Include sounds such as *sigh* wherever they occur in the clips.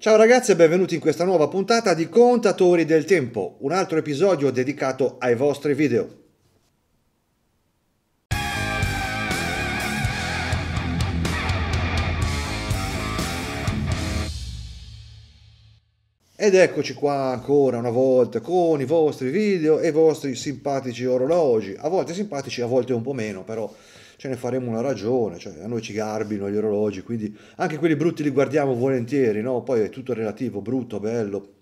Ciao ragazzi e benvenuti in questa nuova puntata di Contatori del Tempo, un altro episodio dedicato ai vostri video. Ed eccoci qua ancora una volta con i vostri video e i vostri simpatici orologi, a volte simpatici, a volte un po' meno, però ce ne faremo una ragione, cioè a noi ci garbino gli orologi, quindi anche quelli brutti li guardiamo volentieri, no? poi è tutto relativo, brutto, bello.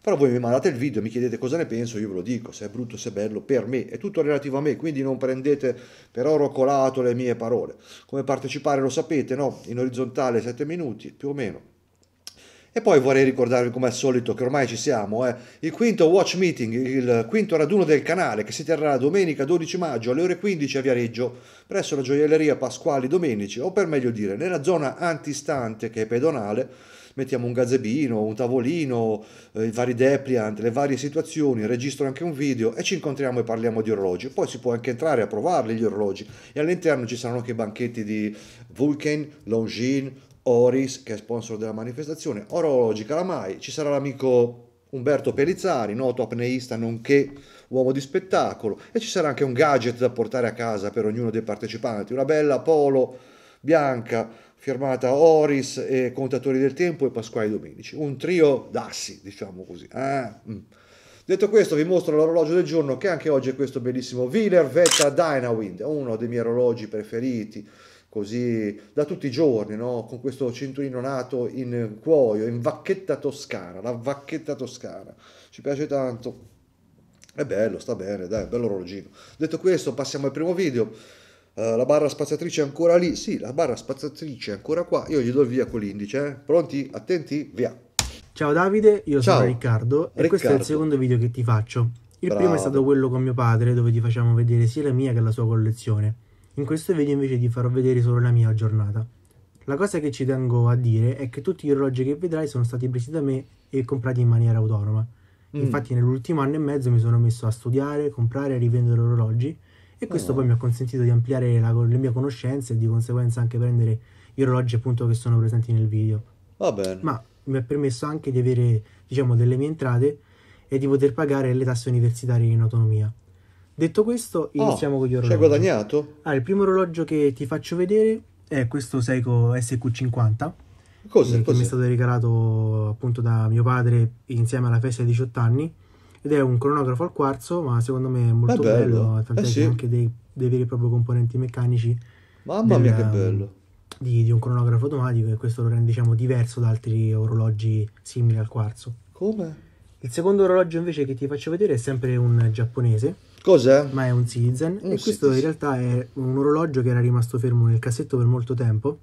Però voi mi mandate il video, mi chiedete cosa ne penso, io ve lo dico, se è brutto, se è bello, per me, è tutto relativo a me, quindi non prendete per oro colato le mie parole. Come partecipare lo sapete, no? In orizzontale 7 minuti, più o meno. E poi vorrei ricordarvi come al solito che ormai ci siamo, eh, il quinto Watch Meeting, il quinto raduno del canale che si terrà domenica 12 maggio alle ore 15 a Viareggio presso la gioielleria Pasquali Domenici o per meglio dire nella zona antistante che è pedonale mettiamo un gazebino, un tavolino, eh, i vari depliant, le varie situazioni, registro anche un video e ci incontriamo e parliamo di orologi. Poi si può anche entrare a provarli gli orologi e all'interno ci saranno anche i banchetti di Vulcan, Longines, Oris, che è sponsor della manifestazione, Orologi Calamai, ci sarà l'amico Umberto Pelizzari, noto apneista nonché uomo di spettacolo, e ci sarà anche un gadget da portare a casa per ognuno dei partecipanti, una bella polo bianca firmata Oris e Contatori del Tempo e Pasquale Domenici, un trio d'assi, diciamo così. Ah, mm. Detto questo vi mostro l'orologio del giorno che anche oggi è questo bellissimo Wheeler Vetta Dynawind, uno dei miei orologi preferiti, così da tutti i giorni, no? con questo cinturino nato in cuoio, in vacchetta toscana, la vacchetta toscana, ci piace tanto, è bello, sta bene, dai, bello orologino. Detto questo, passiamo al primo video, uh, la barra spazzatrice è ancora lì, sì, la barra spazzatrice è ancora qua, io gli do il via con l'indice, eh? pronti, attenti, via. Ciao Davide, io Ciao. sono Riccardo, Riccardo e questo è il secondo video che ti faccio. Il Bravo. primo è stato quello con mio padre, dove ti facciamo vedere sia la mia che la sua collezione. In questo video invece ti farò vedere solo la mia giornata. La cosa che ci tengo a dire è che tutti gli orologi che vedrai sono stati presi da me e comprati in maniera autonoma. Mm. Infatti nell'ultimo anno e mezzo mi sono messo a studiare, comprare e rivendere orologi e questo oh. poi mi ha consentito di ampliare la, le mie conoscenze e di conseguenza anche prendere gli orologi appunto che sono presenti nel video. Va bene. Ma mi ha permesso anche di avere diciamo delle mie entrate e di poter pagare le tasse universitarie in autonomia. Detto questo, iniziamo oh, con gli orologi. Hai guadagnato? Allora, ah, il primo orologio che ti faccio vedere è questo Seiko SQ50. Cos'è? Che mi è stato regalato appunto da mio padre insieme alla festa dei 18 anni. Ed è un cronografo al quarzo, ma secondo me è molto è bello. bello. Tant'è eh sì. anche dei, dei, veri e propri componenti meccanici. Mamma del, mia, che bello! Di, di, un cronografo automatico, e questo lo rende diciamo diverso da altri orologi simili al quarzo. Come? Il secondo orologio invece che ti faccio vedere è sempre un giapponese Cosa? Ma è un Citizen. Un e Citizen. questo in realtà è un orologio che era rimasto fermo nel cassetto per molto tempo,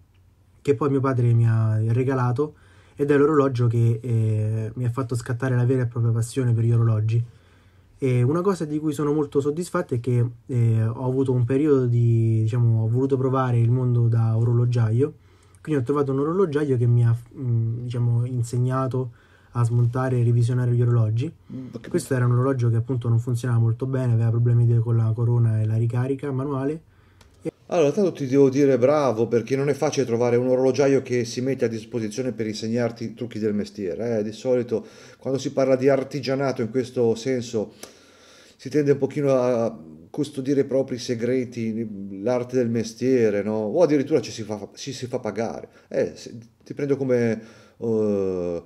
che poi mio padre mi ha regalato, ed è l'orologio che eh, mi ha fatto scattare la vera e propria passione per gli orologi. E una cosa di cui sono molto soddisfatto è che eh, ho avuto un periodo di, diciamo, ho voluto provare il mondo da orologiaio, quindi ho trovato un orologiaio che mi ha, mh, mm, diciamo, insegnato a smontare e revisionare gli orologi. Mm, okay. Questo era un orologio che appunto non funzionava molto bene, aveva problemi con la corona e la ricarica manuale. Allora, tanto ti devo dire bravo perché non è facile trovare un orologiaio che si mette a disposizione per insegnarti i trucchi del mestiere. Eh? Di solito quando si parla di artigianato in questo senso si tende un pochino a custodire i propri segreti, l'arte del mestiere, no? o addirittura ci si fa, ci si fa pagare. Eh, ti prendo come... Uh,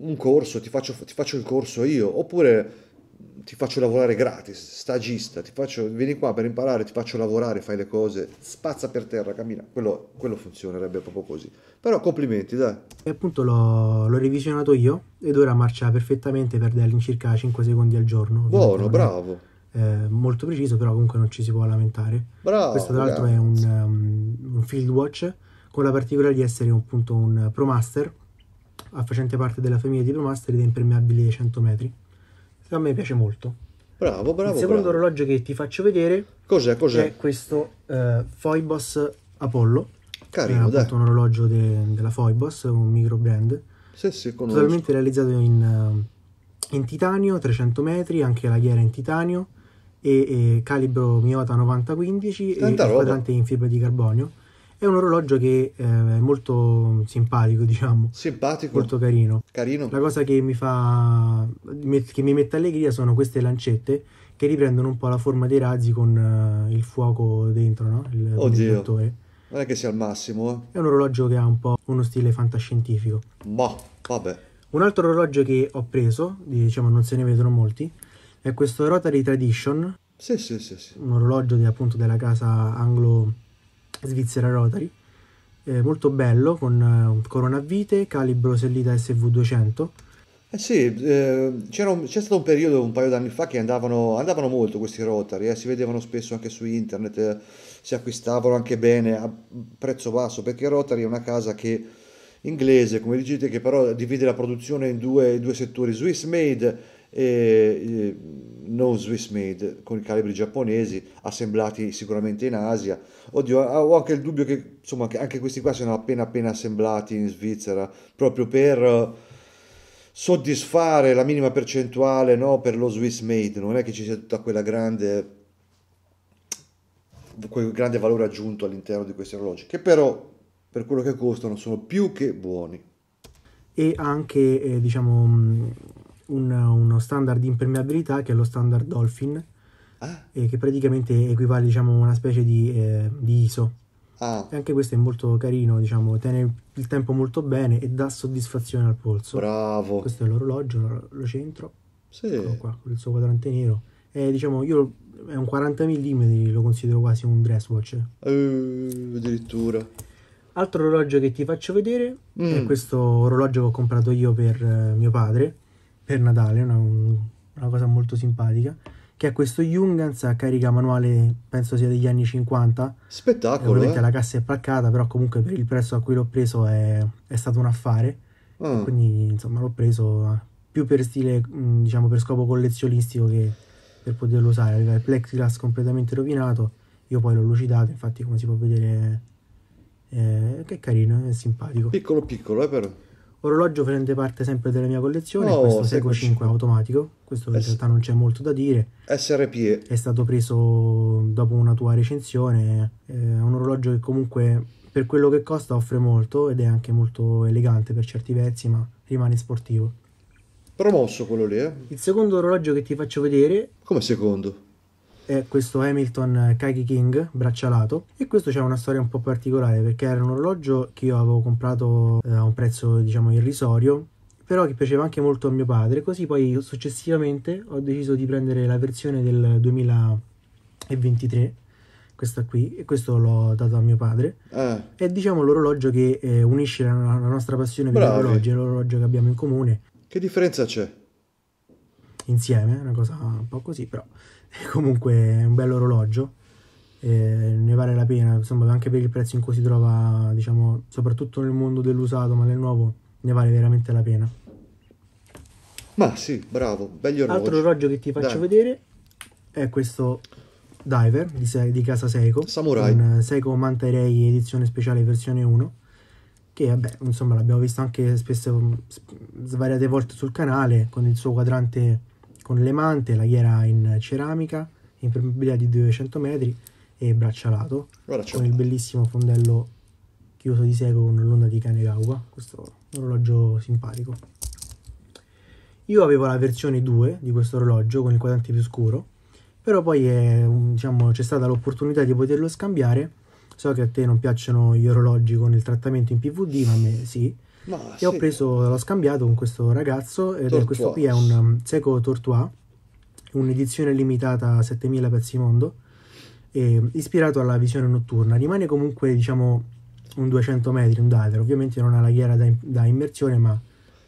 un corso, ti faccio, ti faccio, il corso io, oppure ti faccio lavorare gratis, stagista, ti faccio, vieni qua per imparare, ti faccio lavorare, fai le cose, spazza per terra, cammina, quello, quello funzionerebbe proprio così. Però complimenti, dai. E appunto l'ho, l'ho revisionato io ed ora marcia perfettamente, perde all'incirca 5 secondi al giorno. Buono, bravo. Eh, molto preciso, però comunque non ci si può lamentare. Bravo. Questo tra l'altro ragazzi. è un, um, un Field Watch con la particolare di essere appunto un Pro Master facente parte della famiglia di Promaster ed è impermeabile ai 100 metri. A me piace molto. Bravo, bravo. Il secondo bravo. orologio che ti faccio vedere cos'è, cos'è? è questo eh, Foibos Apollo. Carino, è eh, un orologio de- della Foibos, un micro brand. Sì, sì, conosco. Totalmente realizzato in, eh, in, titanio, 300 metri, anche la ghiera in titanio, e, e calibro Miota 9015 Tanta e roba. quadrante in fibra di carbonio. È un orologio che eh, è molto simpatico, *laughs* diciamo. Simpatico. Molto carino. Carino. La cosa che mi fa. che mi mette allegria sono queste lancette che riprendono un po' la forma dei razzi con uh, il fuoco dentro, no? Il, Oddio. Non è che sia al massimo, eh. È un orologio che ha un po' uno stile fantascientifico. Ma, boh, vabbè. Un altro orologio che ho preso, diciamo non se ne vedono molti, è questo Rotary Tradition. Sì, sì, sì. sì. Un orologio di, appunto della casa anglo Svizzera Rotary, eh, molto bello con eh, un coronavite, calibro sellita SV200. Eh sì, eh, un, c'è stato un periodo un paio d'anni fa che andavano, andavano molto questi Rotary, eh, si vedevano spesso anche su internet, eh, si acquistavano anche bene a prezzo basso, perché Rotary è una casa che inglese, come dicete, che però divide la produzione in due, in due settori, Swiss Made e non Swiss made con i calibri giapponesi assemblati sicuramente in Asia oddio ho anche il dubbio che insomma che anche questi qua siano appena appena assemblati in Svizzera proprio per eh, soddisfare la minima percentuale no, per lo Swiss made non è che ci sia tutta quella grande quel grande valore aggiunto all'interno di questi orologi che però per quello che costano sono più che buoni e anche eh, diciamo un, uno standard di impermeabilità che è lo standard Dolphin, ah. eh, che praticamente equivale diciamo, a una specie di, eh, di ISO. Ah. E anche questo è molto carino, diciamo, tiene il tempo molto bene e dà soddisfazione al polso. Bravo. Questo è l'orologio, lo centro. Sì. qua, con il suo quadrante nero. E, diciamo, io è un 40 mm, lo considero quasi un dress watch. Uh, addirittura. Altro orologio che ti faccio vedere mm. è questo orologio che ho comprato io per eh, mio padre per Natale, una, una cosa molto simpatica che è questo Jungans a carica manuale, penso sia degli anni 50. Spettacolo! Ovviamente eh? la cassa è placcata, però comunque per il prezzo a cui l'ho preso è, è stato un affare. Ah. Quindi insomma l'ho preso eh, più per stile, mm, diciamo per scopo collezionistico che per poterlo usare. Aveva il plexiglass completamente rovinato, io poi l'ho lucidato, infatti come si può vedere è, è carino, è simpatico. Piccolo piccolo, eh però. Orologio prende parte sempre della mia collezione, oh, questo Seco 5 automatico, questo in realtà non c'è molto da dire. SRP. È stato preso dopo una tua recensione, è un orologio che comunque per quello che costa offre molto ed è anche molto elegante per certi pezzi, ma rimane sportivo. Promosso quello lì, eh? Il secondo orologio che ti faccio vedere... Come secondo? è questo Hamilton eh, Kagi King braccialato e questo c'è una storia un po' particolare perché era un orologio che io avevo comprato eh, a un prezzo diciamo irrisorio però che piaceva anche molto a mio padre così poi successivamente ho deciso di prendere la versione del 2023 questa qui e questo l'ho dato a mio padre eh. è diciamo l'orologio che eh, unisce la, la, nostra passione per Bravi. l'orologio l'orologio che abbiamo in comune che differenza c'è? insieme, una cosa un po' così, però *laughs* comunque è un bello orologio eh, ne vale la pena insomma anche per il prezzo in cui si trova diciamo soprattutto nel mondo dell'usato ma nel nuovo ne vale veramente la pena ma sì bravo belli orologi altro orologio che ti faccio Dai. vedere è questo Diver di, se di casa Seiko Samurai un eh, Seiko Manta Ray edizione speciale versione 1 che vabbè insomma l'abbiamo visto anche spesso svariate volte sul canale con il suo quadrante con le mante, la ghiera in ceramica, impermeabilità di 200 metri e braccialato, braccialato. con il bellissimo fondello chiuso di seco con l'onda di Kanagawa, questo orologio simpatico. Io avevo la versione 2 di questo orologio con il quadrante più scuro, però poi è, diciamo, c'è stata l'opportunità di poterlo scambiare. So che a te non piacciono gli orologi con il trattamento in PVD, ma a me sì. Ma, e sì. ho preso, l'ho scambiato con questo ragazzo ed è questo qui è un um, Seco Tortois, un'edizione limitata a 7000 pezzi mondo, e, um, ispirato alla visione notturna. Rimane comunque, diciamo, un 200 metri, un diver. Ovviamente non ha la ghiera da, da immersione, ma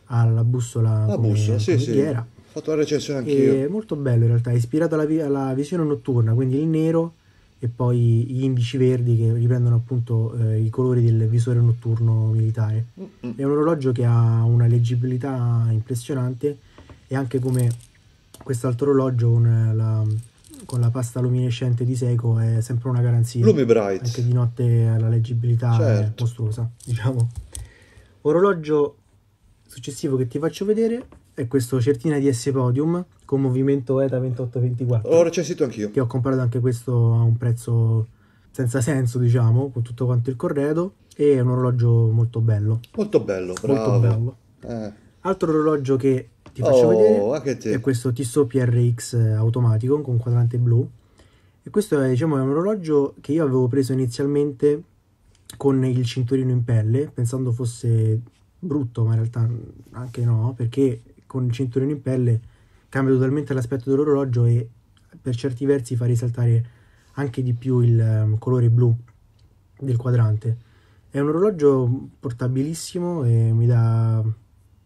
ha la bussola la come, bussola, sì, sì. ghiera. Ho fatto la recensione anch'io. È molto bello in realtà, è ispirato alla, alla visione notturna, quindi il nero e poi gli indici verdi che riprendono appunto eh, i colori del visore notturno militare. È un orologio che ha una leggibilità impressionante e anche come quest'altro orologio con la, con la pasta luminescente di Seiko è sempre una garanzia. Lumi Bright. Anche di notte la leggibilità certo. è mostruosa, diciamo. Orologio successivo che ti faccio vedere è questo certina di S Podium con movimento ETA 2824. Ho recensito anch'io. Che ho comprato anche questo a un prezzo senza senso, diciamo, con tutto quanto il corredo. E è un orologio molto bello. Molto bello, bravo. Molto bello. Eh. Altro orologio che ti faccio oh, vedere te. è questo Tissot PRX eh, automatico con quadrante blu. E questo è, diciamo, è un orologio che io avevo preso inizialmente con il cinturino in pelle, pensando fosse brutto, ma in realtà anche no, perché con il cinturino in pelle cambia totalmente l'aspetto dell'orologio e per certi versi fa risaltare anche di più il um, colore blu del quadrante. È un orologio portabilissimo e mi dà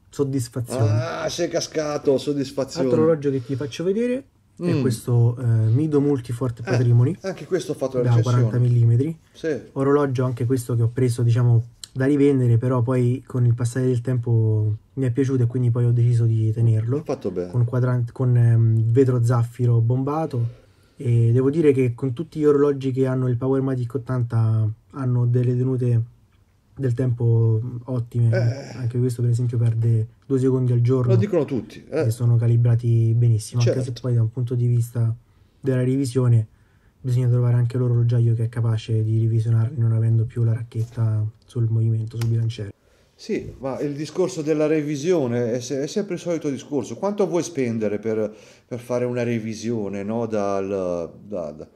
soddisfazione. Ah, sei cascato, soddisfazione. Altro orologio che ti faccio vedere mm. è questo eh, Mido Multifort Patrimony. Eh, anche questo ho fatto la Da 40 mm. Sì. Orologio anche questo che ho preso, diciamo, da rivendere, però poi con il passare del tempo mi è piaciuto e quindi poi ho deciso di tenerlo. Ho fatto bene. Con, quadran- con um, vetro zaffiro bombato. E devo dire che con tutti gli orologi che hanno il Powermatic 80 hanno delle tenute del tempo ottime. Eh. Anche questo, per esempio, perde due secondi al giorno. Lo dicono tutti. Eh. E sono calibrati benissimo. Certo. Anche se certo. poi, da un punto di vista della revisione, bisogna trovare anche l'orologiaio che è capace di revisionarli non avendo più la racchetta sul movimento, sul bilanciere. Sì, ma il discorso della revisione è, se- è sempre il solito discorso. Quanto vuoi spendere per, per fare una revisione, no? Dal, da- da-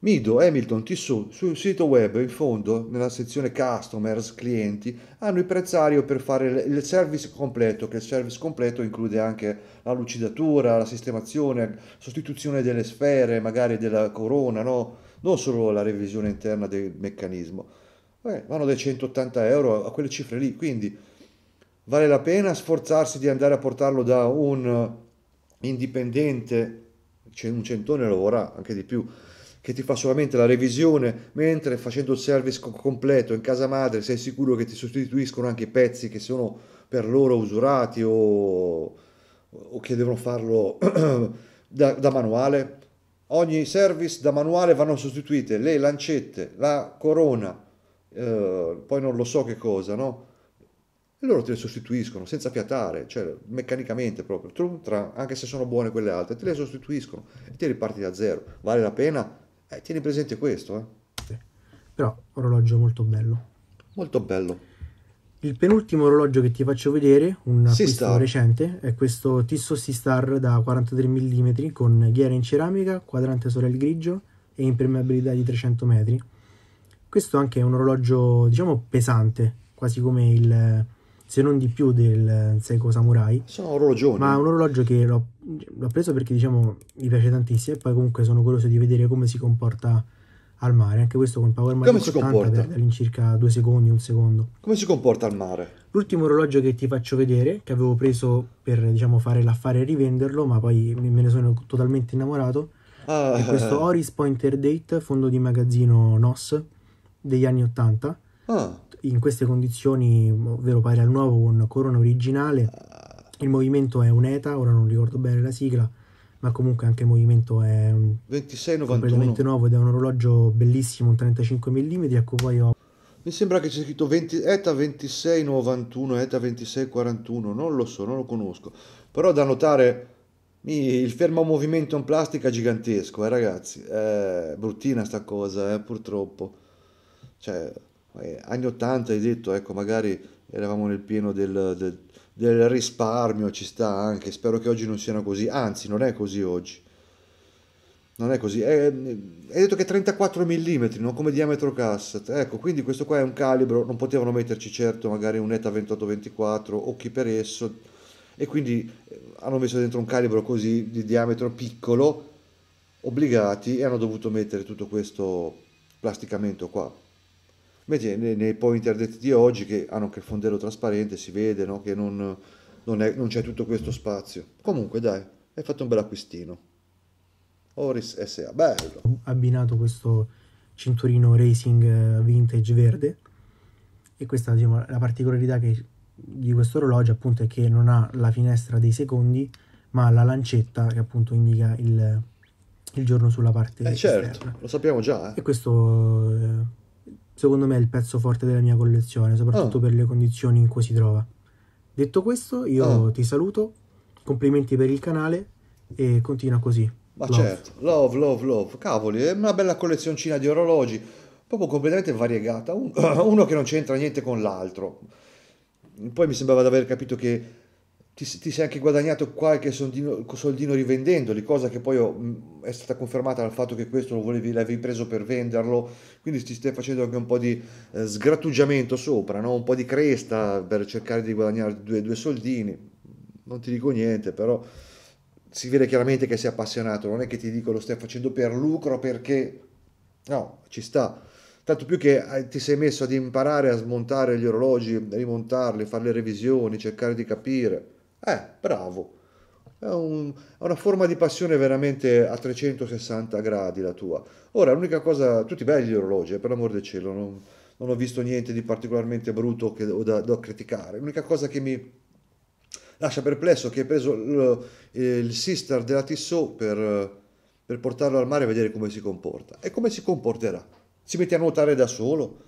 Mido, Hamilton, Tissot, sul sito web in fondo, nella sezione customers, clienti, hanno il prezzario per fare il service completo, che il service completo include anche la lucidatura, la sistemazione, sostituzione delle sfere, magari della corona, no? non solo la revisione interna del meccanismo eh, vanno dai 180 euro a quelle cifre lì, quindi vale la pena sforzarsi di andare a portarlo da un indipendente, c'è un centone lo vorrà anche di più, che ti fa solamente la revisione, mentre facendo il service completo in casa madre sei sicuro che ti sostituiscono anche i pezzi che sono per loro usurati o, o che devono farlo *clears throat* da, da, manuale. Ogni service da manuale vanno sostituite le lancette, la corona, eh, poi non lo so che cosa, no? E loro te le sostituiscono senza fiatare, cioè meccanicamente proprio, anche se sono buone quelle altre, te le sostituiscono e te riparti da zero. Vale la pena? Eh, tieni presente questo, eh. Sì. Però orologio molto bello. Molto bello. Il penultimo orologio che ti faccio vedere, un acquisto recente, è questo Tissot Seastar da 43 mm con ghiera in ceramica, quadrante sorel grigio e impermeabilità di 300 metri. Questo anche è un orologio, diciamo, pesante, quasi come il se non di più del Seiko Samurai. Sono orologioni. Ma è un orologio che l'ho, l'ho, preso perché diciamo mi piace tantissimo e poi comunque sono curioso di vedere come si comporta al mare. Anche questo con Power Mario come si comporta? per all'incirca due secondi, un secondo. Come si comporta al mare? L'ultimo orologio che ti faccio vedere, che avevo preso per diciamo fare l'affare e rivenderlo, ma poi me ne sono totalmente innamorato, ah. è questo Oris Pointer Date, fondo di magazzino NOS degli anni 80 oh. Ah. in queste condizioni ovvero pari al nuovo con corona originale il movimento è un'ETA ora non ricordo bene la sigla ma comunque anche il movimento è 2691 completamente nuovo ed è un orologio bellissimo un 35 mm a cui poi ho mi sembra che c'è scritto 20, ETA 2691, ETA 2641, non lo so, non lo conosco. Però da notare il fermo movimento in plastica gigantesco, eh ragazzi, è eh, bruttina sta cosa, eh, purtroppo. Cioè, eh, anni 80 hai detto, ecco, magari eravamo nel pieno del, del, del, risparmio, ci sta anche, spero che oggi non siano così, anzi non è così oggi. Non è così, eh, hai detto che è 34 mm, non come diametro cassa. Ecco, quindi questo qua è un calibro, non potevano metterci certo magari un ETA 28-24 o chi per esso, e quindi eh, hanno messo dentro un calibro così di diametro piccolo, obbligati, e hanno dovuto mettere tutto questo plasticamento qua Invece nei, nei pointer detti di oggi che hanno anche il fondello trasparente si vede no? che non, non, è, non, c'è tutto questo spazio. Comunque dai, hai fatto un bel acquistino. Oris SA, bello. Abbinato questo cinturino racing eh, vintage verde e questa diciamo, la particolarità che, di questo orologio appunto è che non ha la finestra dei secondi ma la lancetta che appunto indica il, il giorno sulla parte eh certo, lo sappiamo già. Eh. E questo eh, secondo me è il pezzo forte della mia collezione, soprattutto oh. per le condizioni in cui si trova. Detto questo, io oh. ti saluto, complimenti per il canale e continua così. Ma love. certo, love, love, love, cavoli, è una bella collezioncina di orologi, proprio completamente variegata, *coughs* uno che non c'entra niente con l'altro. Poi mi sembrava di aver capito che ti, ti, sei anche guadagnato qualche soldino, soldino rivendendoli, cosa che poi ho, è stata confermata dal fatto che questo lo volevi, l'avevi preso per venderlo, quindi ti stai facendo anche un po' di eh, sgrattugiamento sopra, no? un po' di cresta per cercare di guadagnare due, due soldini. Non ti dico niente, però si vede chiaramente che sei appassionato, non è che ti dico lo stai facendo per lucro perché no, ci sta. Tanto più che eh, ti sei messo ad imparare a smontare gli orologi, rimontarli, fare le revisioni, cercare di capire. Eh, bravo. È, un, è, una forma di passione veramente a 360 gradi la tua. Ora, l'unica cosa, tutti belli gli orologi, eh, per l'amor del cielo, non, non, ho visto niente di particolarmente brutto che, ho da, da criticare. L'unica cosa che mi lascia perplesso è che hai preso il, eh, il sister della Tissot per, per portarlo al mare e vedere come si comporta. E come si comporterà? Si mette a nuotare da solo?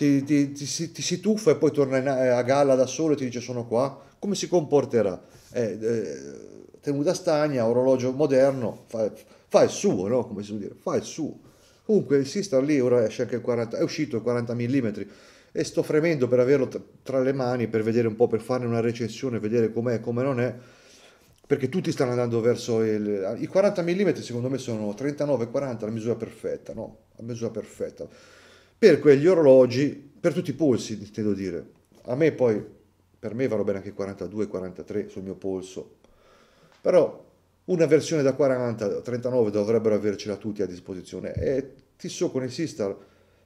ti, ti, ti, si, ti, si, tuffa e poi torna in, eh, a galla da solo e ti dice sono qua, come si comporterà? Eh, eh, tenuta stagna, orologio moderno, fa, fa il suo, no? Come si può dire, fa il suo. Comunque il Sistar lì ora esce anche il 40, è uscito il 40 mm e sto fremendo per averlo tra le mani, per vedere un po', per farne una recensione, vedere com'è e come non è, perché tutti stanno andando verso il... I 40 mm secondo me sono 39-40, la misura perfetta, no? La misura perfetta per quegli orologi, per tutti i polsi, intendo dire. A me poi, per me vanno bene anche 42, 43 sul mio polso, però una versione da 40, 39 dovrebbero avercela tutti a disposizione e ti so con il Sistar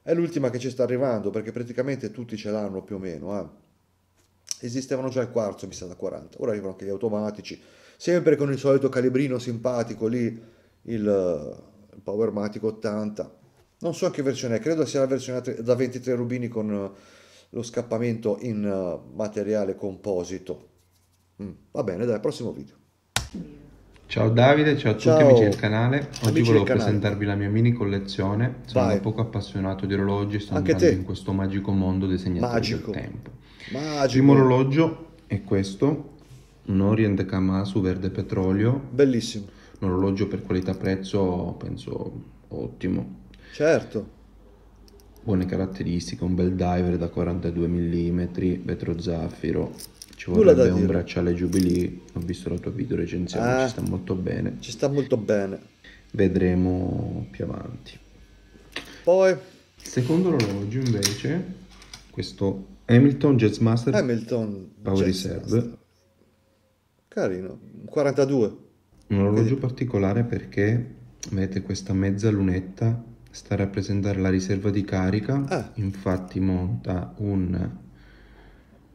è l'ultima che ci sta arrivando perché praticamente tutti ce l'hanno più o meno. Eh. Esistevano già il quarzo, mi sa, da 40, ora arrivano anche gli automatici, sempre con il solito calibrino simpatico lì, il, eh, il Powermatic 80 non so che versione è, credo sia la versione da 23 rubini con eh, lo scappamento in eh, materiale composito. Mm, va bene, dai, prossimo video. Ciao Davide, ciao a ciao. tutti amici del canale. Oggi volevo presentarvi la mia mini collezione. Sono Vai. un poco appassionato di orologi e sto Anche in questo magico mondo disegnato magico. del tempo. Magico. Il primo orologio è questo, un Orient Kamasu verde petrolio. Bellissimo. Un orologio per qualità-prezzo penso ottimo Certo. Buone caratteristiche, un bel diver da 42 mm, vetro zaffiro. Ci vorrebbe un dire. bracciale Jubilee, ho visto la tua video recensione, eh, ci ah. sta molto bene. Ci sta molto bene. Vedremo più avanti. Poi secondo orologio invece questo Hamilton Jazz Master Hamilton Power Jazz Reserve. Master. Carino, 42. Un orologio Vedi. particolare perché avete questa mezza lunetta sta a rappresentare la riserva di carica, ah. infatti monta un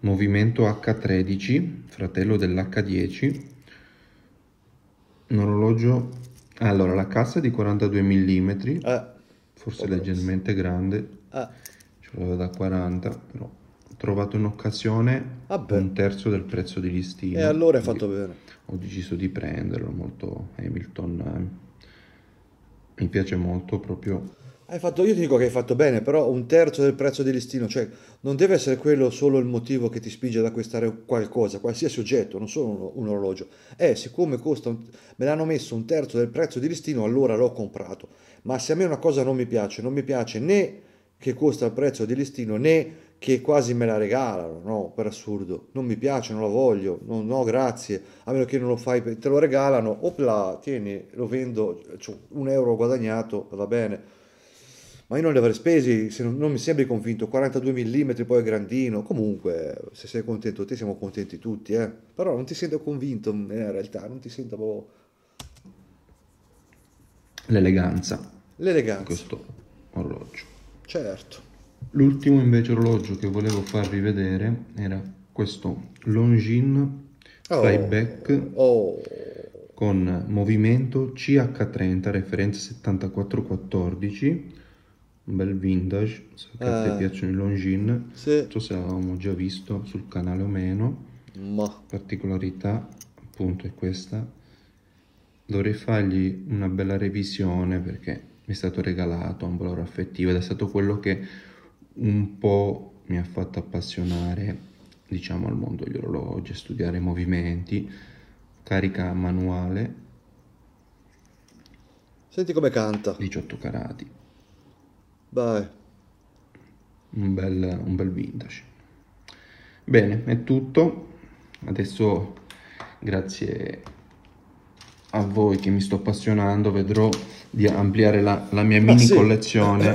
movimento H13, fratello dell'H10, un orologio... Allora, la cassa è di 42 mm, ah. forse Obvio. Oh, leggermente grande, ah. ce l'aveva da 40, però ho trovato un'occasione ah un terzo del prezzo di listino. E allora hai fatto bene. Ho deciso di prenderlo, molto Hamilton eh mi piace molto proprio. Hai fatto, io ti dico che hai fatto bene, però un terzo del prezzo di listino, cioè non deve essere quello solo il motivo che ti spinge ad acquistare qualcosa, qualsiasi oggetto, non solo un, un orologio. Eh, siccome costa, un, me l'hanno messo un terzo del prezzo di listino, allora l'ho comprato. Ma se a me una cosa non mi piace, non mi piace né che costa il prezzo di listino, né che quasi me la regalano, no, per assurdo, non mi piace, non la voglio, no, no grazie, a meno che non lo fai, te lo regalano, opla, tieni, lo vendo, cioè, un euro guadagnato, va bene, ma io non li avrei spesi, se non, non mi sembri convinto, 42 mm poi è grandino, comunque se sei contento te siamo contenti tutti, eh? però non ti sento convinto eh, in realtà, non ti sento proprio... L'eleganza. L'eleganza. Questo orologio. Certo. L'ultimo invece orologio che volevo farvi vedere era questo Longines oh. Flyback oh. con movimento CH30 referenza 7414 un bel vintage se a te eh. piacciono i Longines sì. non so se l'avevamo già visto sul canale o meno ma particolarità appunto è questa dovrei fargli una bella revisione perché mi è stato regalato un valore affettivo ed è stato quello che un po' mi ha fatto appassionare diciamo al mondo degli orologi, a studiare i movimenti, carica manuale. Senti come canta. 18 carati. Vai. Un bel, un bel vintage. Bene, è tutto. Adesso grazie a voi che mi sto appassionando vedrò di ampliare la, la mia ah, mini ah, sì. collezione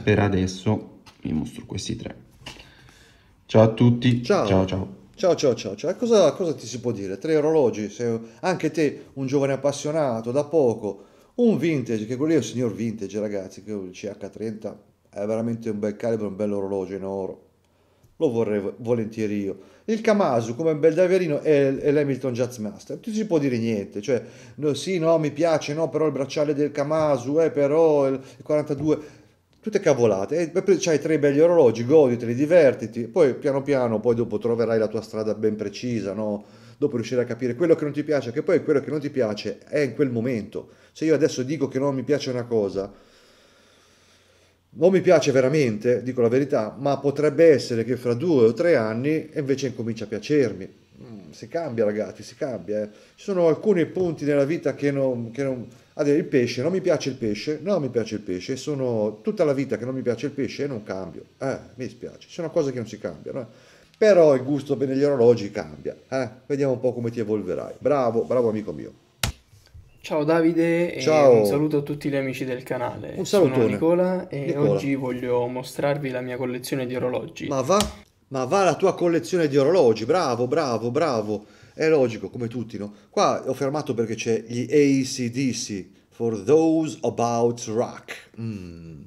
*coughs* per adesso mi mostro questi tre. Ciao a tutti. Ciao ciao. Ciao ciao ciao. ciao, ciao. Cosa, cosa, ti si può dire? Tre orologi, sei anche te un giovane appassionato da poco, un vintage, che quello è il signor vintage ragazzi, che il CH30 è veramente un bel calibro, un bel orologio in oro. Lo vorrei volentieri io. Il Kamasu come bel daverino e l'Hamilton Jazzmaster. Non ti si può dire niente, cioè no, sì, no, mi piace, no, però il bracciale del Kamasu, eh, però il 42 tutte cavolate. E poi hai tre belli orologi, goditeli, divertiti, poi piano piano, poi dopo troverai la tua strada ben precisa, no? Dopo riuscire a capire quello che non ti piace, che poi quello che non ti piace è in quel momento. Se io adesso dico che non mi piace una cosa, non mi piace veramente, dico la verità, ma potrebbe essere che fra due o tre anni invece incomincia a piacermi si cambia ragazzi, si cambia. Eh. Ci sono alcuni punti nella vita che non... Che non il pesce, non mi piace il pesce, no mi piace il pesce, sono tutta la vita che non mi piace il pesce e non cambio. Eh, mi dispiace, sono cose che non si cambiano. Eh però il gusto negli orologi cambia. Eh? Vediamo un po' come ti evolverai. Bravo, bravo amico mio. Ciao Davide Ciao. e un saluto a tutti gli amici del canale. Un saluto. Sono Nicola e Nicola. oggi voglio mostrarvi la mia collezione di orologi. Ma va? Ma va la tua collezione di orologi, bravo, bravo, bravo. È logico, come tutti, no? Qua ho fermato perché c'è gli ACDC, For Those About Rock. Mm.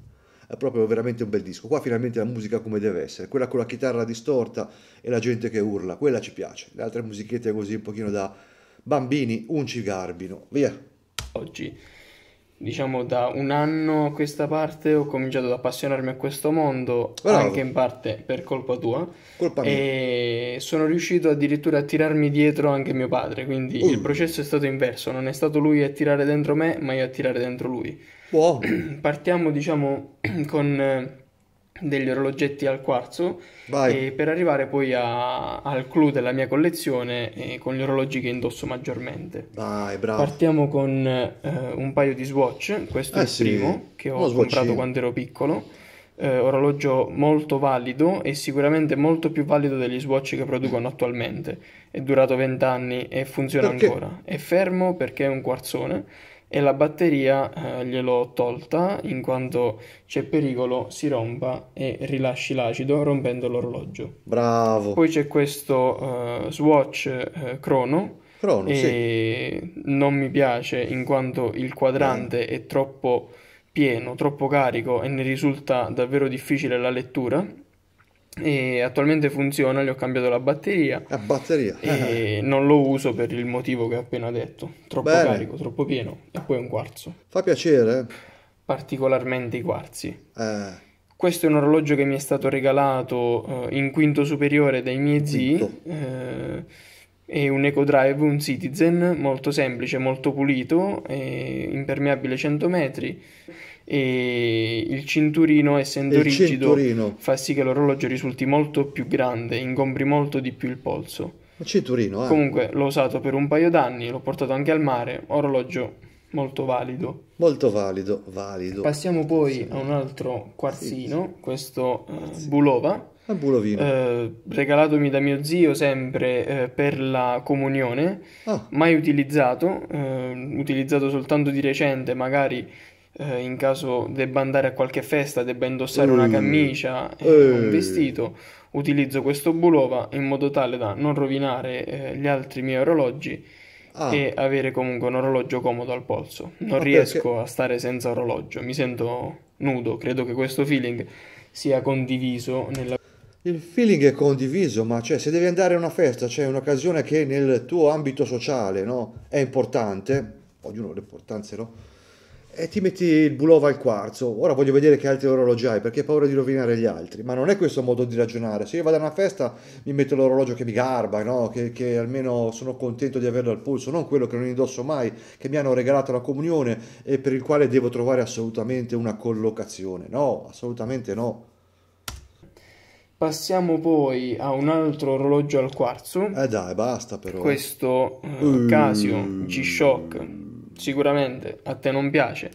È proprio veramente un bel disco. Qua finalmente la musica come deve essere, quella con la chitarra distorta e la gente che urla, quella ci piace. Le altre musichette così un pochino da bambini, un cigarbino. Via. Oggi diciamo da un anno a questa parte ho cominciato ad appassionarmi a questo mondo Bravo. anche in parte per colpa tua colpa e sono riuscito addirittura a tirarmi dietro anche mio padre quindi uh. il processo è stato inverso non è stato lui a tirare dentro me ma io a tirare dentro lui wow. *clears throat* partiamo diciamo *clears throat* con eh, degli orologetti al quarzo per arrivare poi a, al clou della mia collezione eh, con gli orologi che indosso maggiormente. Vai, Partiamo con eh, un paio di Swatch, questo eh è il sì. primo che ho Lo comprato swatchino. quando ero piccolo. Eh, orologio molto valido e sicuramente molto più valido degli Swatch che producono attualmente. È durato 20 anni e funziona perché? ancora. È fermo perché è un quarzone e la batteria eh, gliel'ho tolta in quanto c'è pericolo si rompa e rilasci l'acido rompendo l'orologio. Bravo. Poi c'è questo eh, swatch eh, crono. Crono, e sì. Non mi piace in quanto il quadrante eh. è troppo pieno, troppo carico e ne risulta davvero difficile la lettura. E attualmente funziona, gli ho cambiato la batteria. La batteria. E *laughs* non lo uso per il motivo che ho appena detto. Troppo Bene. carico, troppo pieno. E poi un quarzo. Fa piacere? Particolarmente i quarzi. Eh. Questo è un orologio che mi è stato regalato eh, in quinto superiore dai miei zii. Eh, è un Eco Drive, un Citizen, molto semplice, molto pulito, impermeabile 100 metri e il cinturino essendo il rigido cinturino. fa sì che l'orologio risulti molto più grande, ingombri molto di più il polso. Il cinturino, eh. Comunque l'ho usato per un paio d'anni, l'ho portato anche al mare, orologio molto valido. Molto valido, valido. Passiamo poi sì. a un altro quarzino, sì. questo eh, Bulova. A ah, Bulovino. Eh, regalatomi da mio zio sempre eh, per la comunione, ah. mai utilizzato, eh, utilizzato soltanto di recente, magari eh, in caso debba andare a qualche festa, debba indossare una mm. camicia, eh, eh, un vestito, utilizzo questo Bulova in modo tale da non rovinare eh, gli altri miei orologi ah. e avere comunque un orologio comodo al polso. Non Vabbè, riesco che... a stare senza orologio, mi sento nudo, credo che questo feeling sia condiviso nella... Il feeling è condiviso, ma cioè, se devi andare a una festa, c'è cioè un'occasione che nel tuo ambito sociale no, è importante, ognuno le importanze no, e ti metti il Bulova al quarzo. Ora voglio vedere che altri orologi hai perché ho paura di rovinare gli altri. Ma non è questo modo di ragionare. Se io vado a una festa mi metto l'orologio che mi garba, no? che, che, almeno sono contento di averlo al polso, non quello che non indosso mai, che mi hanno regalato la comunione e per il quale devo trovare assolutamente una collocazione. No, assolutamente no. Passiamo poi a un altro orologio al quarzo. Eh dai, basta però. Questo uh, Casio G-Shock sicuramente a te non piace,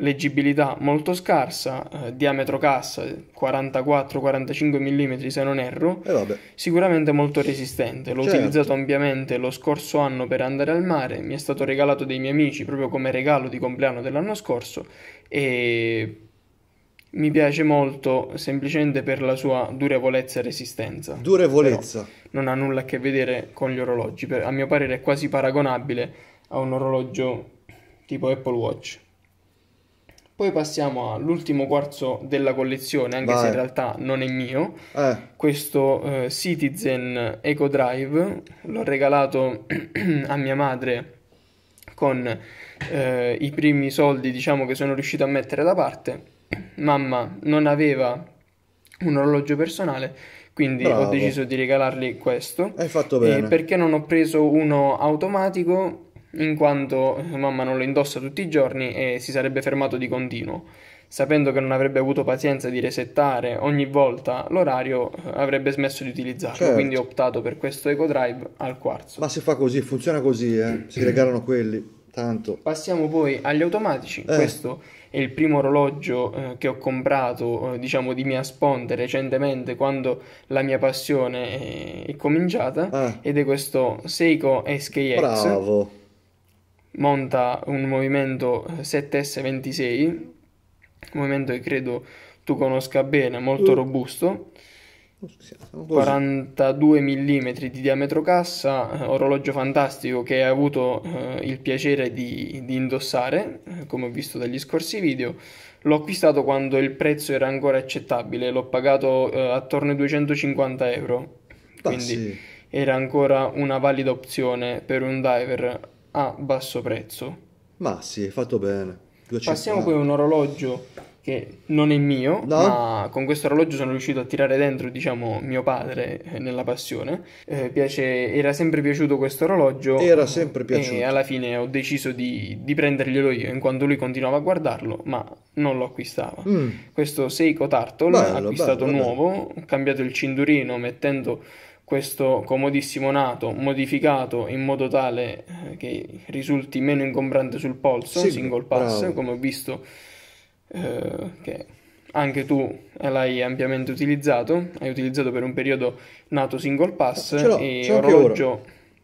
leggibilità molto scarsa, eh, diametro cassa 44-45 mm se non erro, eh sicuramente molto resistente, l'ho certo. utilizzato ampiamente lo scorso anno per andare al mare, mi è stato regalato dai miei amici proprio come regalo di compleanno dell'anno scorso e mi piace molto semplicemente per la sua durevolezza e resistenza. Durevolezza. Però non ha nulla a che vedere con gli orologi, per, a mio parere è quasi paragonabile a un orologio tipo Apple Watch. Poi passiamo all'ultimo quarzo della collezione, anche Vai. se in realtà non è mio. Eh. Questo eh, Citizen Eco Drive l'ho regalato *clears throat* a mia madre con eh, i primi soldi, diciamo, che sono riuscito a mettere da parte. Mamma non aveva un orologio personale, quindi Bravo. ho deciso di regalargli questo. Hai fatto bene. perché non ho preso uno automatico in quanto mamma non lo indossa tutti i giorni e si sarebbe fermato di continuo. Sapendo che non avrebbe avuto pazienza di resettare ogni volta l'orario, eh, avrebbe smesso di utilizzarlo. Certo. Quindi ho optato per questo Eco Drive al quarzo. Ma si fa così, funziona così, eh? si regalano quelli. Tanto. Passiamo poi agli automatici. Eh. Questo è il primo orologio eh, che ho comprato, eh, diciamo, di mia sponte recentemente quando la mia passione è, è cominciata eh. ed è questo Seiko SKX. Bravo monta un movimento 7S26, un movimento che credo tu conosca bene, molto mm. robusto. 42 mm di diametro cassa, eh, orologio fantastico che hai avuto eh, il piacere di, di, indossare, eh, come ho visto dagli scorsi video. L'ho acquistato quando il prezzo era ancora accettabile, l'ho pagato eh, attorno ai 250 euro, ah, quindi sì. era ancora una valida opzione per un diver a basso prezzo. Ma sì, hai fatto bene. Passiamo poi a un orologio che non è mio, no? ma con questo orologio sono riuscito a tirare dentro, diciamo, mio padre eh, nella passione. Eh, piace, era sempre piaciuto questo orologio. Era sempre piaciuto. E alla fine ho deciso di, di prenderglielo io, in quanto lui continuava a guardarlo, ma non lo acquistava. Mm. Questo Seiko Tartle, bello, acquistato bello, nuovo, bello. cambiato il cinturino mettendo questo comodissimo nato modificato in modo tale eh, che risulti meno ingombrante sul polso, sì, single pass, bravo. come ho visto eh, che anche tu l'hai ampiamente utilizzato, hai utilizzato per un periodo nato single pass ah, e orologio,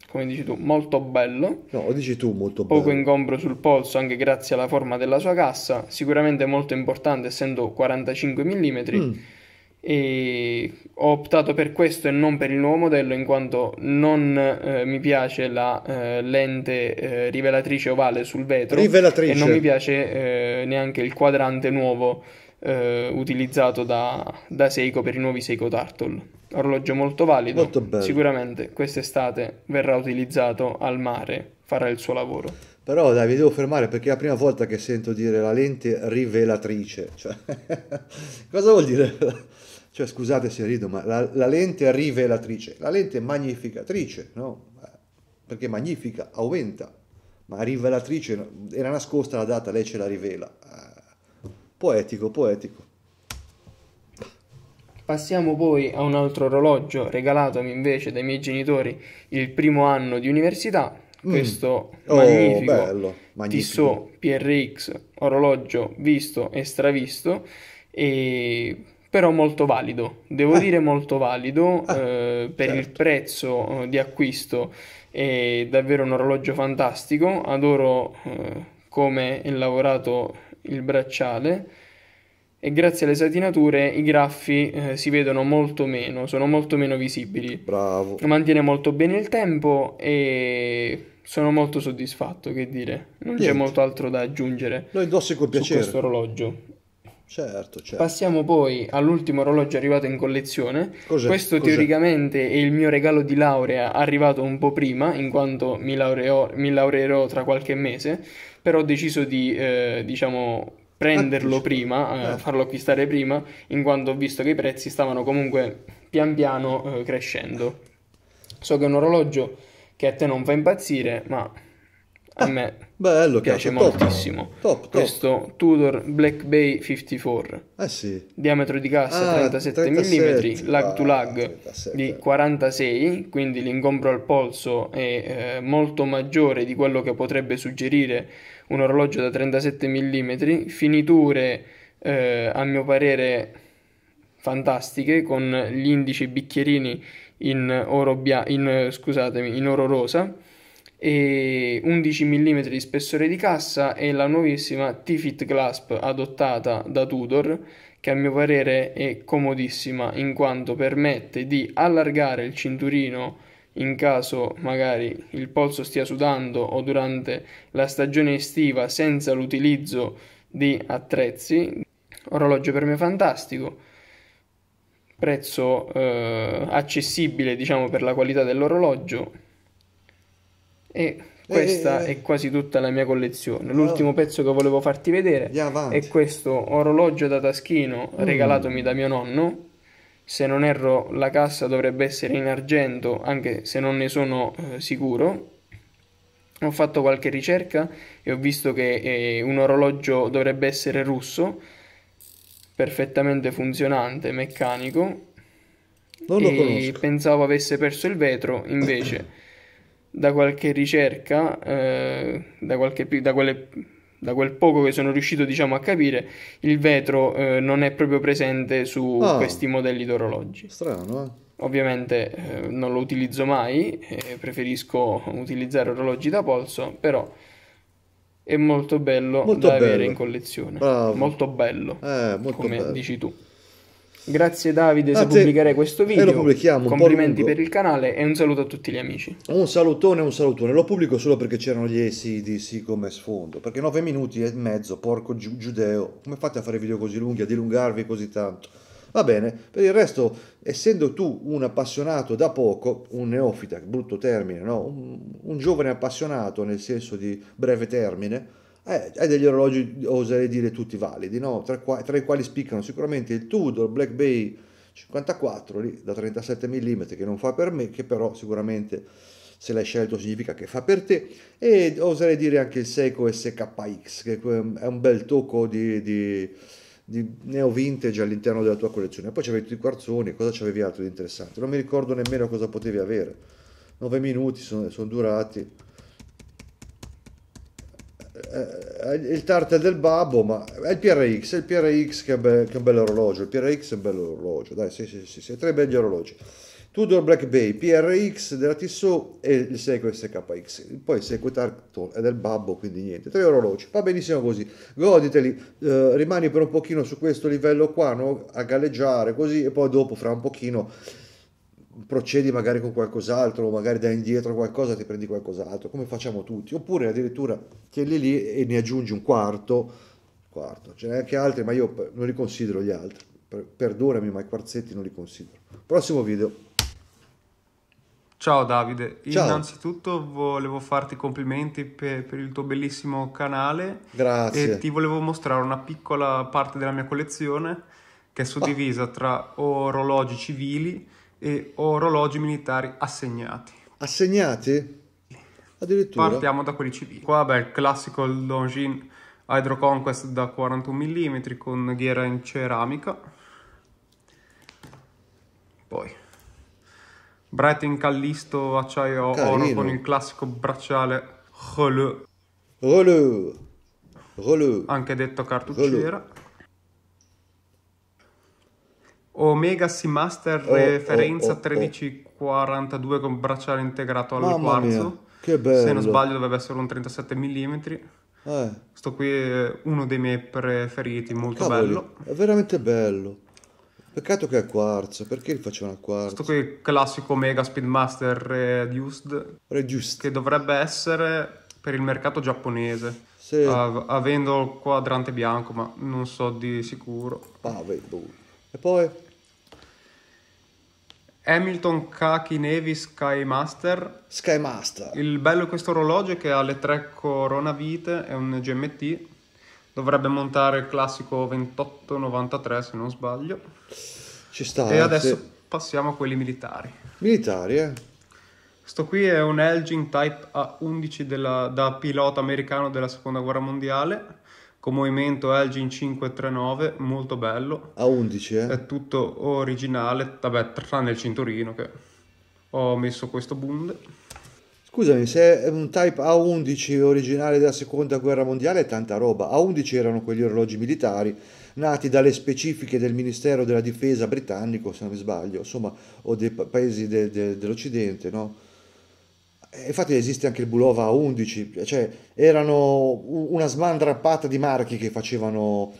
come dici tu, molto bello. No, dici tu molto bello. Poco ingombro sul polso anche grazie alla forma della sua cassa, sicuramente molto importante essendo 45 mm e ho optato per questo e non per il nuovo modello in quanto non eh, mi piace la eh, lente eh, rivelatrice ovale sul vetro e non mi piace eh, neanche il quadrante nuovo eh, utilizzato da, da, Seiko per i nuovi Seiko Turtle. Orologio molto valido, molto sicuramente quest'estate verrà utilizzato al mare, farà il suo lavoro. Però dai, vi devo fermare perché è la prima volta che sento dire la lente rivelatrice. Cioè, *laughs* cosa vuol dire? Cioè, scusate se rido, ma la, la lente rivelatrice, la lente magnificatrice, no? Perché magnifica, aumenta, ma rivelatrice, era nascosta la data, lei ce la rivela. Eh, poetico, poetico. Passiamo poi a un altro orologio regalatomi invece dai miei genitori il primo anno di università, mm. questo oh, magnifico, oh, bello, magnifico. Tissot PRX, orologio visto e stravisto e però molto valido, devo eh. dire molto valido eh, eh, per certo. il prezzo eh, di acquisto, è davvero un orologio fantastico, adoro eh, come è lavorato il bracciale e grazie alle satinature i graffi eh, si vedono molto meno, sono molto meno visibili. Bravo. Mantiene molto bene il tempo e sono molto soddisfatto, che dire, non Niente. c'è molto altro da aggiungere. Lo indossi con piacere. questo orologio. Certo, certo. Passiamo poi all'ultimo orologio arrivato in collezione. Cos'è? Questo Cos'è? teoricamente è il mio regalo di laurea arrivato un po' prima, in quanto mi, laureo, mi laureerò tra qualche mese, però ho deciso di, eh, diciamo, prenderlo ah, prima, eh, eh, farlo acquistare prima, in quanto ho visto che i prezzi stavano comunque pian piano eh, crescendo. So che è un orologio che a te non fa impazzire, ma a me bello, piace top, moltissimo. Top, top. Questo Tudor Black Bay 54. Eh sì. Diametro di cassa ah, 37 37, mm, lag to lag di 46, quindi l'ingombro al polso è eh, molto maggiore di quello che potrebbe suggerire un orologio da 37 mm, finiture eh, a mio parere fantastiche con gli indici bicchierini in oro, bia- in, scusatemi, in oro rosa e 11 mm di spessore di cassa e la nuovissima T-Fit Clasp adottata da Tudor che a mio parere è comodissima in quanto permette di allargare il cinturino in caso magari il polso stia sudando o durante la stagione estiva senza l'utilizzo di attrezzi. Orologio per me fantastico, prezzo eh, accessibile diciamo per la qualità dell'orologio, e eh, questa eh, eh, è quasi tutta la mia collezione. L'ultimo oh. pezzo che volevo farti vedere è questo orologio da taschino mm. regalatomi da mio nonno. Se non erro, la cassa dovrebbe essere in argento, anche se non ne sono eh, sicuro. Ho fatto qualche ricerca e ho visto che eh, un orologio dovrebbe essere russo, perfettamente funzionante, meccanico. Non lo conosco. Pensavo avesse perso il vetro, invece. *coughs* *clears throat* da qualche ricerca, eh, da, qualche, da, quelle, da, quel poco che sono riuscito diciamo, a capire, il vetro eh, non è proprio presente su ah, questi modelli d'orologi. Strano, eh? Ovviamente eh, non lo utilizzo mai, eh, preferisco utilizzare orologi da polso, però è molto bello molto da bello. avere in collezione. Bravo. Molto bello, eh, molto come bello. dici tu. Grazie Davide se ah, pubblicherai questo eh, video. E lo pubblichiamo. Complimenti per il canale e un saluto a tutti gli amici. Un salutone, un salutone. Lo pubblico solo perché c'erano gli ACDC come sfondo. Perché 9 minuti e mezzo, porco gi- giudeo. Come fate a fare video così lunghi, a dilungarvi così tanto? Va bene, per il resto, essendo tu un appassionato da poco, un neofita, brutto termine, no? un, un giovane appassionato nel senso di breve termine, eh, hai degli orologi, oserei dire, tutti validi, no? tra, qua, tra, i quali spiccano sicuramente il Tudor Black Bay 54 lì, da 37 mm che non fa per me, che però sicuramente se l'hai scelto significa che fa per te, e oserei dire anche il Seiko SKX, che è un bel tocco di, di, di neo vintage all'interno della tua collezione. Poi c'avevi tutti i quarzoni, cosa c'avevi altro di interessante? Non mi ricordo nemmeno cosa potevi avere. 9 minuti sono, sono durati eh, eh, il tartel del babbo, ma è il PRX, è il PRX che, be, che bello orologio, il PRX è un bello orologio, dai, sì, sì, sì, sì, tre belli orologi. Tudor Black Bay, PRX della Tissot e il Seiko SKX. Poi il Seiko Tartal è del babbo, quindi niente, tre orologi, va benissimo così, goditeli, eh, rimani per un pochino su questo livello qua, no? a galleggiare così e poi dopo fra un pochino procedi magari con qualcos'altro, magari dai indietro qualcosa, ti prendi qualcos'altro, come facciamo tutti, oppure addirittura tieni lì e ne aggiungi un quarto, quarto, ce n'è anche altri, ma io non li considero gli altri, perdonami, ma i quarzetti non li considero. Prossimo video. Ciao Davide, Ciao. innanzitutto volevo farti complimenti per, per, il tuo bellissimo canale. Grazie. E ti volevo mostrare una piccola parte della mia collezione che è suddivisa ah. tra orologi civili e orologi militari assegnati. Assegnati? Addirittura. Partiamo da quelli civili. Qua beh, il classico Longines Hydro Conquest da 41 mm con ghiera in ceramica. Poi Brighton Callisto acciaio Carino. oro con il classico bracciale Roleux. Roleux. Roleux. Anche detto cartucciera. Roleux. Omega Seamaster oh, oh, referenza oh, oh, 1342 con bracciale integrato al quarzo. Che bello. Se non sbaglio dovrebbe essere un 37 mm. Eh. Sto qui è eh, uno dei miei preferiti, molto Cavoli, bello. È veramente bello. Peccato che è quarzo, perché li facevano a quarzo? Questo qui è il classico Omega Speedmaster Reduced, Reduced, che dovrebbe essere per il mercato giapponese. Sì. Av- avendo il quadrante bianco, ma non so di sicuro. Ah, vedo. E poi? Hamilton Kaki Navy Skymaster. Skymaster. Il bello di questo orologio è che ha le tre coronavite, è un GMT, dovrebbe montare il classico 2893 se non sbaglio. Ci sta. E adesso sì. passiamo a quelli militari. Militari, eh. Questo qui è un Elgin Type A11 della, da pilota americano della seconda guerra mondiale con movimento Elgin 539, molto bello. A 11, eh? È tutto originale, vabbè, tranne il cinturino che ho messo questo Bund. Scusami, se è un Type A11 originale della seconda guerra mondiale è tanta roba. A11 erano quegli orologi militari nati dalle specifiche del Ministero della Difesa britannico, se non mi sbaglio, insomma, o dei paesi de- de- dell'Occidente, no? Eh, infatti esiste anche il Bulova 11, cioè erano una smandrappata di marchi che facevano,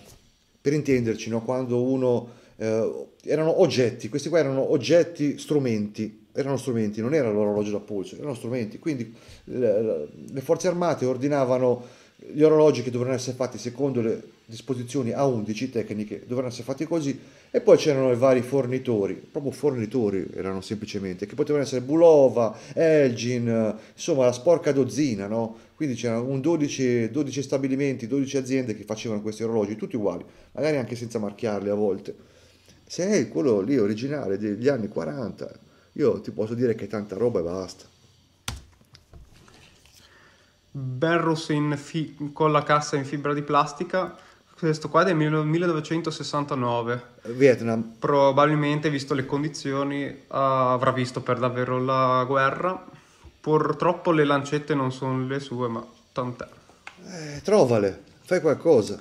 per intenderci, no? quando uno... Eh, erano oggetti, questi qua erano oggetti, strumenti, erano strumenti, non era l'orologio da polso, erano strumenti, quindi le, le forze armate ordinavano gli orologi che dovranno essere fatti secondo le disposizioni A11 tecniche dovranno essere fatti così e poi c'erano i vari fornitori, proprio fornitori erano semplicemente, che potevano essere Bulova, Elgin, insomma la sporca dozzina, no? Quindi c'erano un 12, 12 stabilimenti, 12 aziende che facevano questi orologi, tutti uguali, magari anche senza marchiarli a volte. Se è quello lì originale degli anni 40, io ti posso dire che è tanta roba e basta. Berrus fi- con la cassa in fibra di plastica. Questo qua è del 1969. Vietnam. Probabilmente, visto le condizioni, uh, avrà visto per davvero la guerra. Purtroppo le lancette non sono le sue, ma tant'è. Eh, trovale, fai qualcosa.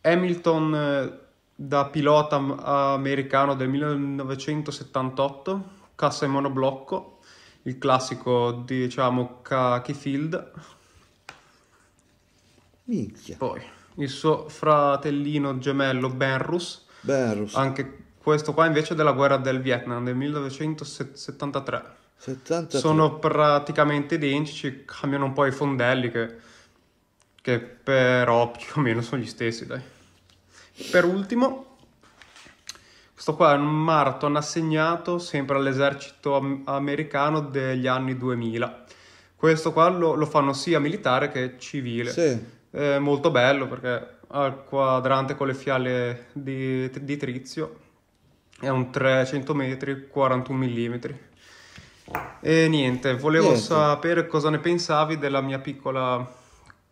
Hamilton eh, da pilota americano del 1978, cassa in monoblocco il classico, diciamo, khaki Field. Minchia. Poi il suo fratellino gemello Benrus. Benrus. Anche questo qua invece è della guerra del Vietnam del 1973. 73. Sono praticamente identici, cambiano un po' i fondelli che, che però più o meno sono gli stessi, dai. Per ultimo questo qua è un marathon assegnato sempre all'esercito am- americano degli anni 2000. Questo qua lo, lo fanno sia militare che civile. Sì. È molto bello perché ha il quadrante con le fiale di, di trizio. È un 300 metri, 41 mm. E niente, volevo niente. sapere cosa ne pensavi della mia piccola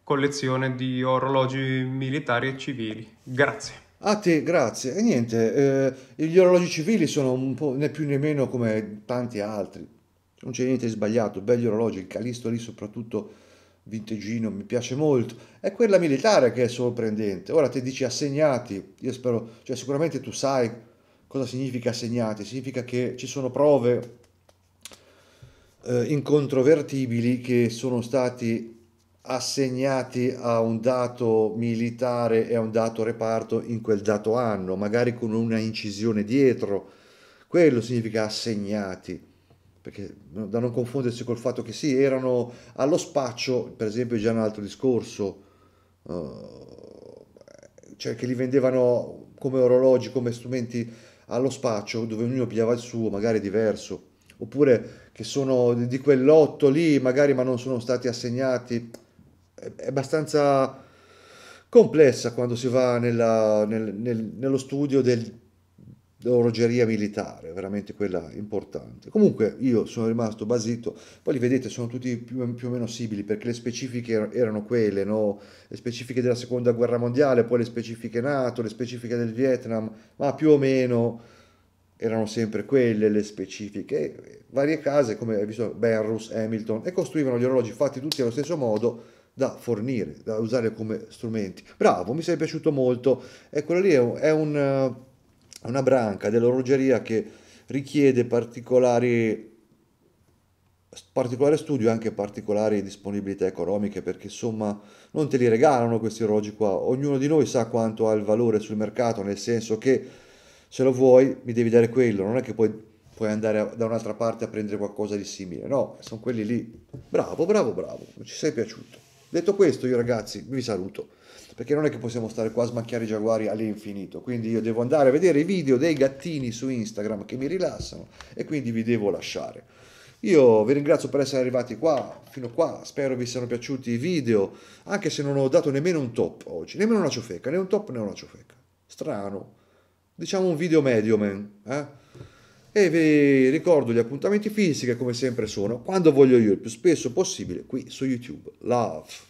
collezione di orologi militari e civili. Grazie. A te, grazie. E niente, eh, gli orologi civili sono un po' né più né meno come tanti altri. Non c'è niente di sbagliato, belli orologi, il Calisto lì soprattutto vintegino, mi piace molto. È quella militare che è sorprendente. Ora ti dici assegnati, io spero, cioè sicuramente tu sai cosa significa assegnati, significa che ci sono prove eh, incontrovertibili che sono stati assegnati a un dato militare e a un dato reparto in quel dato anno, magari con una incisione dietro. Quello significa assegnati, perché da non confondersi col fatto che sì, erano allo spaccio, per esempio già un altro discorso, eh, cioè che li vendevano come orologi, come strumenti allo spaccio, dove ognuno pigliava il suo, magari diverso, oppure che sono di quell'otto lì, magari ma non sono stati assegnati è abbastanza complessa quando si va nella, nel, nel, nello studio del, dell'orologeria militare, veramente quella importante. Comunque io sono rimasto basito, poi li vedete sono tutti più, più o meno simili perché le specifiche er-, erano quelle, no? le specifiche della seconda guerra mondiale, poi le specifiche NATO, le specifiche del Vietnam, ma più o meno erano sempre quelle le specifiche. Eh, varie case come hai visto Benrus, Hamilton e costruivano gli orologi fatti tutti allo stesso modo da fornire, da usare come strumenti. Bravo, mi sei piaciuto molto. E quella lì è, un, eh, una branca dell'orologeria che richiede particolari particolare studio e anche particolari disponibilità economiche perché insomma non te li regalano questi orologi qua ognuno di noi sa quanto ha il valore sul mercato nel senso che se lo vuoi mi devi dare quello non è che poi puoi andare da un'altra parte a prendere qualcosa di simile no sono quelli lì bravo bravo bravo ci sei piaciuto Detto questo, io ragazzi vi saluto, perché non è che possiamo stare qua a smacchiare i giaguari all'infinito, quindi io devo andare a vedere i video dei gattini su Instagram che mi rilassano e quindi vi devo lasciare. Io vi ringrazio per essere arrivati qua, fino qua, spero vi siano piaciuti i video, anche se non ho dato nemmeno un top oggi, nemmeno una ciofeca, né un top né una ciofeca. Strano. Diciamo un video medio, man, eh? e vi ricordo gli appuntamenti fisici che come sempre sono quando voglio io il più spesso possibile qui su YouTube. Love!